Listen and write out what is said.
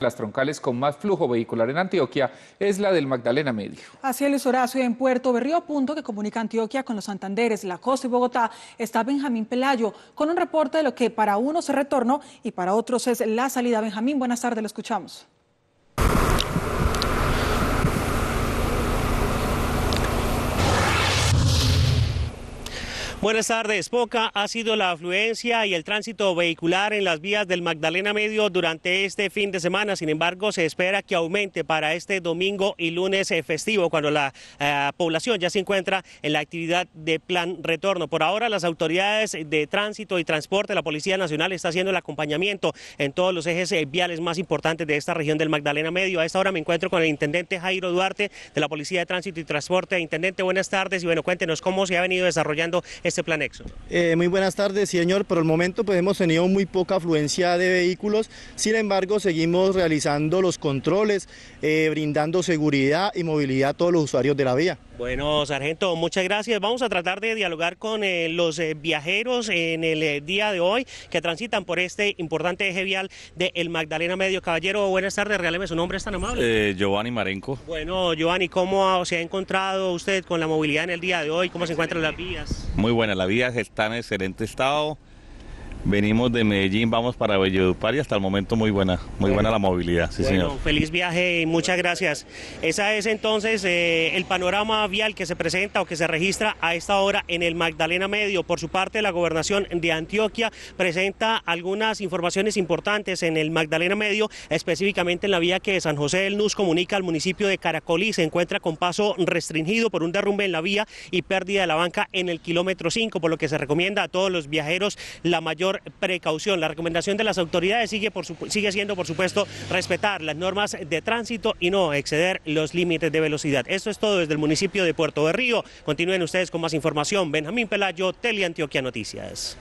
Las troncales con más flujo vehicular en Antioquia es la del Magdalena Medio. Hacia el Horacio en Puerto Berrío, punto que comunica Antioquia con los Santanderes, la costa y Bogotá, está Benjamín Pelayo con un reporte de lo que para unos es retorno y para otros es la salida. Benjamín, buenas tardes, lo escuchamos. Buenas tardes. Poca ha sido la afluencia y el tránsito vehicular en las vías del Magdalena Medio durante este fin de semana. Sin embargo, se espera que aumente para este domingo y lunes eh, festivo, cuando la eh, población ya se encuentra en la actividad de plan retorno. Por ahora, las autoridades de tránsito y transporte, la Policía Nacional está haciendo el acompañamiento en todos los ejes eh, viales más importantes de esta región del Magdalena Medio. A esta hora me encuentro con el intendente Jairo Duarte de la Policía de Tránsito y Transporte. Intendente, buenas tardes y bueno, cuéntenos cómo se ha venido desarrollando este plan Exo. Eh, muy buenas tardes, señor. Por el momento pues hemos tenido muy poca afluencia de vehículos, sin embargo seguimos realizando los controles, eh, brindando seguridad y movilidad a todos los usuarios de la vía. Bueno, sargento, muchas gracias. Vamos a tratar de dialogar con eh, los eh, viajeros en el eh, día de hoy que transitan por este importante eje vial de Magdalena Medio. Caballero, buenas tardes. regáleme su nombre, es tan amable. Giovanni Marenco. Bueno, Giovanni, ¿cómo se ha encontrado usted con la movilidad en el día de hoy? ¿Cómo se encuentran las vías? Muy buenas, las vías están en excelente estado. Venimos de Medellín, vamos para Valledupar y hasta el momento muy buena, muy buena la movilidad. Sí, señor. Feliz viaje y muchas gracias. Esa es entonces eh, el panorama vial que se presenta o que se registra a esta hora en el Magdalena Medio. Por su parte, la gobernación de Antioquia presenta algunas informaciones importantes en el Magdalena Medio, específicamente en la vía que San José del Nus comunica al municipio de Caracolí. Se encuentra con paso restringido por un derrumbe en la vía y pérdida de la banca en el kilómetro 5, por lo que se recomienda a todos los viajeros la mayor precaución. La recomendación de las autoridades sigue, por sigue siendo, por supuesto, respetar las normas de tránsito y no exceder los límites de velocidad. Esto es todo desde el municipio de Puerto de Río. Continúen ustedes con más información. Benjamín Pelayo, Teleantioquia Noticias.